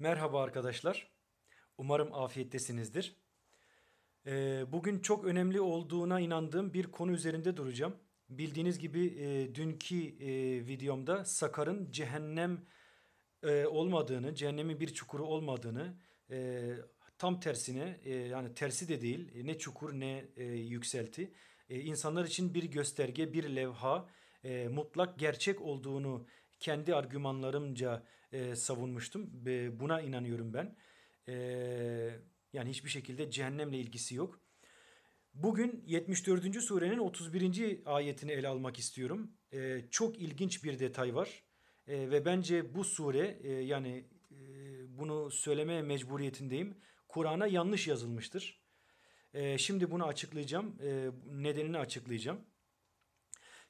Merhaba arkadaşlar. Umarım afiyettesinizdir. Ee, bugün çok önemli olduğuna inandığım bir konu üzerinde duracağım. Bildiğiniz gibi e, dünkü e, videomda Sakar'ın cehennem e, olmadığını, cehennemin bir çukuru olmadığını, tam tersine yani tersi de değil ne çukur ne yükselti, insanlar için bir gösterge, bir levha, mutlak gerçek olduğunu kendi argümanlarımca e, savunmuştum. E, buna inanıyorum ben. E, yani hiçbir şekilde cehennemle ilgisi yok. Bugün 74. surenin 31. ayetini ele almak istiyorum. E, çok ilginç bir detay var. E, ve bence bu sure e, yani e, bunu söylemeye mecburiyetindeyim. Kur'an'a yanlış yazılmıştır. E, şimdi bunu açıklayacağım. E, nedenini açıklayacağım.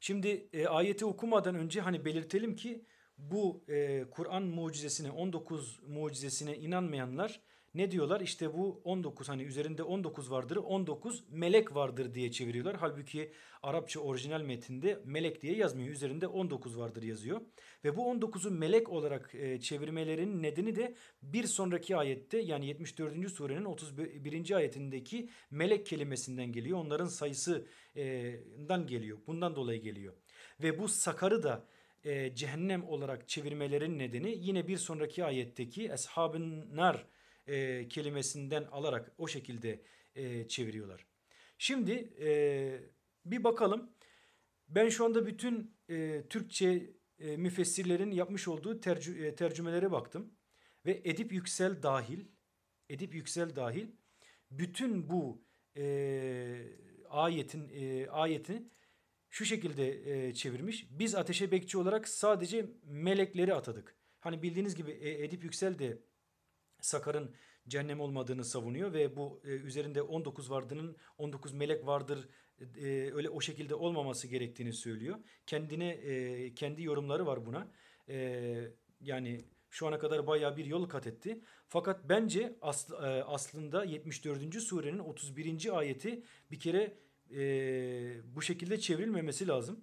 Şimdi e, ayeti okumadan önce hani belirtelim ki bu e, Kur'an mucizesine 19 mucizesine inanmayanlar ne diyorlar? İşte bu 19 hani üzerinde 19 vardır. 19 melek vardır diye çeviriyorlar. Halbuki Arapça orijinal metinde melek diye yazmıyor. Üzerinde 19 vardır yazıyor. Ve bu 19'u melek olarak e, çevirmelerin nedeni de bir sonraki ayette yani 74. surenin 31. ayetindeki melek kelimesinden geliyor. Onların sayısından e, geliyor. Bundan dolayı geliyor. Ve bu sakarı da e, cehennem olarak çevirmelerin nedeni yine bir sonraki ayetteki eshabın nar e, kelimesinden alarak o şekilde e, çeviriyorlar. Şimdi e, bir bakalım. Ben şu anda bütün e, Türkçe e, müfessirlerin yapmış olduğu tercü, e, tercümelere baktım. Ve Edip Yüksel dahil, Edip Yüksel dahil bütün bu e, ayetin e, ayeti şu şekilde e, çevirmiş. Biz ateşe bekçi olarak sadece melekleri atadık. Hani bildiğiniz gibi e, Edip Yüksel de Sakar'ın cehennem olmadığını savunuyor ve bu e, üzerinde 19 vardının 19 melek vardır e, öyle o şekilde olmaması gerektiğini söylüyor. Kendine e, kendi yorumları var buna. E, yani şu ana kadar baya bir yol kat etti. Fakat bence asl, e, aslında 74. surenin 31. ayeti bir kere e, bu şekilde çevrilmemesi lazım.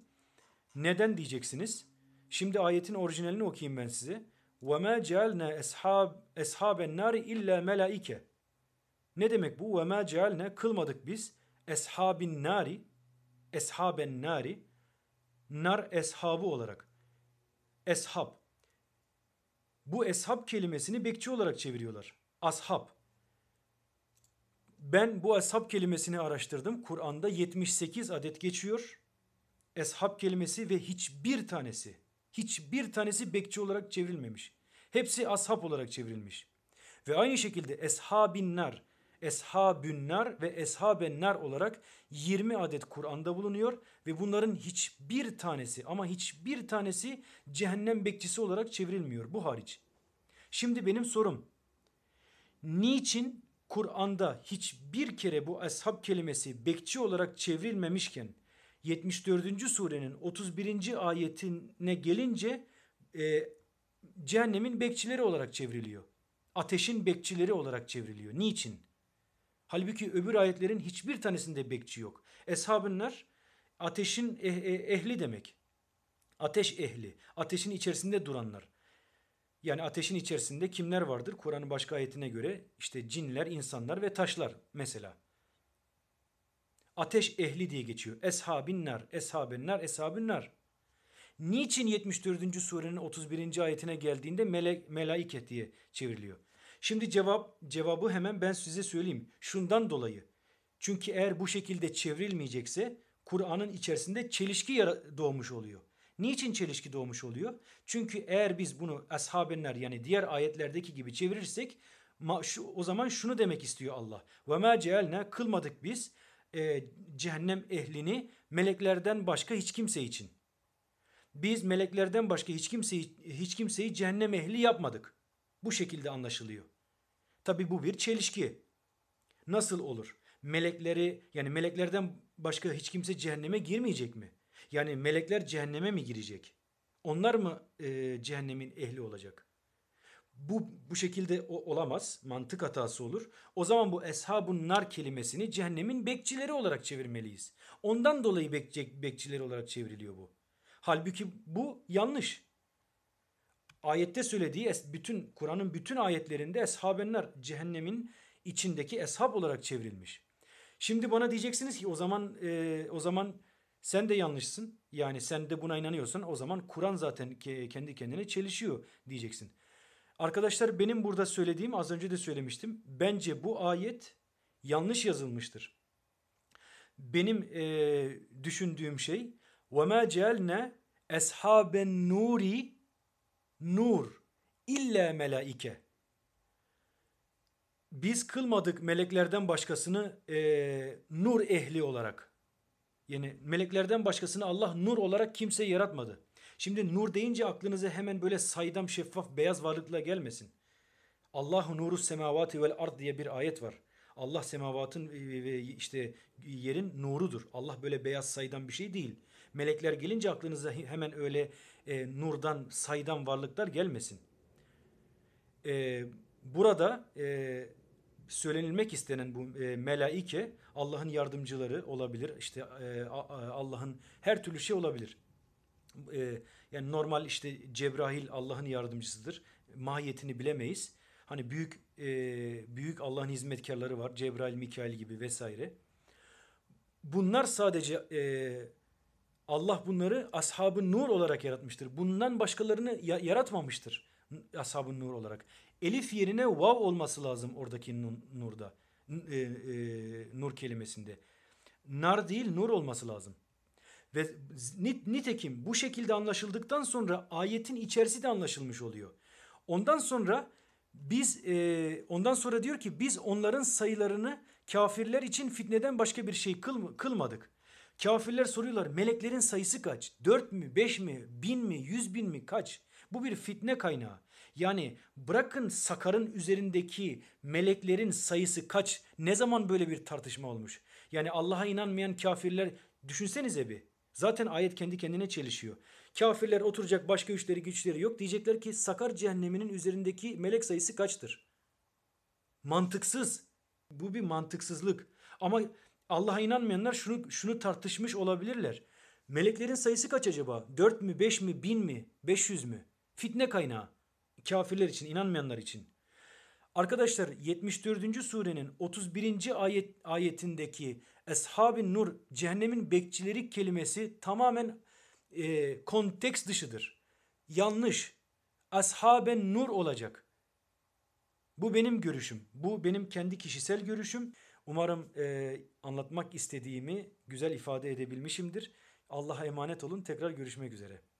Neden diyeceksiniz? Şimdi ayetin orijinalini okuyayım ben size. Ve ma cealna eshab eshaben nari illa melaike. Ne demek bu? Ve ma kılmadık biz eshabin nari eshaben nari nar eshabı olarak. Eshab. Bu eshab kelimesini bekçi olarak çeviriyorlar. Ashab. Ben bu eshab kelimesini araştırdım. Kur'an'da 78 adet geçiyor. Eshab kelimesi ve hiçbir tanesi Hiçbir tanesi bekçi olarak çevrilmemiş. Hepsi ashab olarak çevrilmiş. Ve aynı şekilde eshabinler, eshabünler ve eshabenler olarak 20 adet Kur'an'da bulunuyor ve bunların hiçbir tanesi ama hiçbir tanesi cehennem bekçisi olarak çevrilmiyor bu hariç. Şimdi benim sorum niçin Kur'an'da hiçbir kere bu ashab kelimesi bekçi olarak çevrilmemişken 74. surenin 31. ayetine gelince e, cehennemin bekçileri olarak çevriliyor. Ateşin bekçileri olarak çevriliyor. Niçin? Halbuki öbür ayetlerin hiçbir tanesinde bekçi yok. Eshabınlar ateşin eh, eh, ehli demek. Ateş ehli, ateşin içerisinde duranlar. Yani ateşin içerisinde kimler vardır? Kur'an'ın başka ayetine göre işte cinler, insanlar ve taşlar mesela. Ateş ehli diye geçiyor. Eshabinler, eshabinler, eshabinler. Niçin 74. surenin 31. ayetine geldiğinde melek, melaike diye çevriliyor? Şimdi cevap cevabı hemen ben size söyleyeyim. Şundan dolayı. Çünkü eğer bu şekilde çevrilmeyecekse Kur'an'ın içerisinde çelişki doğmuş oluyor. Niçin çelişki doğmuş oluyor? Çünkü eğer biz bunu ashabenler yani diğer ayetlerdeki gibi çevirirsek o zaman şunu demek istiyor Allah. Ve ma cealna kılmadık biz e, cehennem ehlini meleklerden başka hiç kimse için. Biz meleklerden başka hiç kimseyi hiç kimseyi cehennem ehli yapmadık. Bu şekilde anlaşılıyor. Tabi bu bir çelişki. Nasıl olur? Melekleri yani meleklerden başka hiç kimse cehenneme girmeyecek mi? Yani melekler cehenneme mi girecek? Onlar mı e, cehennemin ehli olacak? bu bu şekilde o, olamaz. Mantık hatası olur. O zaman bu eshabun nar kelimesini cehennemin bekçileri olarak çevirmeliyiz. Ondan dolayı bekçi, bekçileri olarak çevriliyor bu. Halbuki bu yanlış. Ayette söylediği bütün Kur'an'ın bütün ayetlerinde eshabenler cehennemin içindeki eshab olarak çevrilmiş. Şimdi bana diyeceksiniz ki o zaman e, o zaman sen de yanlışsın. Yani sen de buna inanıyorsan o zaman Kur'an zaten kendi kendine çelişiyor diyeceksin. Arkadaşlar benim burada söylediğim az önce de söylemiştim. Bence bu ayet yanlış yazılmıştır. Benim e, düşündüğüm şey وَمَا جَعَلْنَا eshaben nuri nur illa melaike. Biz kılmadık meleklerden başkasını e, nur ehli olarak. Yani meleklerden başkasını Allah nur olarak kimse yaratmadı. Şimdi nur deyince aklınıza hemen böyle saydam şeffaf beyaz varlıkla gelmesin. Allahu nuru semavati vel ard diye bir ayet var. Allah semavatın e, ve işte yerin nurudur. Allah böyle beyaz saydam bir şey değil. Melekler gelince aklınıza hemen öyle e, nurdan saydam varlıklar gelmesin. E, burada e, söylenilmek istenen bu e, melaike Allah'ın yardımcıları olabilir. İşte e, Allah'ın her türlü şey olabilir e, yani normal işte Cebrail Allah'ın yardımcısıdır. Mahiyetini bilemeyiz. Hani büyük e, büyük Allah'ın hizmetkarları var. Cebrail, Mikail gibi vesaire. Bunlar sadece e, Allah bunları ashabın nur olarak yaratmıştır. Bundan başkalarını ya, yaratmamıştır ashabın nur olarak. Elif yerine vav olması lazım oradaki nun, nurda. E, e, nur kelimesinde. Nar değil nur olması lazım. Ve nit nitekim bu şekilde anlaşıldıktan sonra ayetin içerisi de anlaşılmış oluyor. Ondan sonra biz e, ondan sonra diyor ki biz onların sayılarını kafirler için fitneden başka bir şey kıl, kılmadık. Kafirler soruyorlar meleklerin sayısı kaç? Dört mü, beş mi, bin mi, yüz bin mi kaç? Bu bir fitne kaynağı. Yani bırakın Sakar'ın üzerindeki meleklerin sayısı kaç? Ne zaman böyle bir tartışma olmuş? Yani Allah'a inanmayan kafirler düşünsenize bir. Zaten ayet kendi kendine çelişiyor. Kafirler oturacak başka güçleri güçleri yok. Diyecekler ki sakar cehenneminin üzerindeki melek sayısı kaçtır? Mantıksız. Bu bir mantıksızlık. Ama Allah'a inanmayanlar şunu, şunu tartışmış olabilirler. Meleklerin sayısı kaç acaba? 4 mü, 5 mi, 1000 mi, 500 mü? Fitne kaynağı. Kafirler için, inanmayanlar için. Arkadaşlar 74. surenin 31. ayet ayetindeki Eshab-ı nur cehennemin bekçileri kelimesi tamamen e, konteks dışıdır. Yanlış. Ashaben nur olacak. Bu benim görüşüm. Bu benim kendi kişisel görüşüm. Umarım e, anlatmak istediğimi güzel ifade edebilmişimdir. Allah'a emanet olun. Tekrar görüşmek üzere.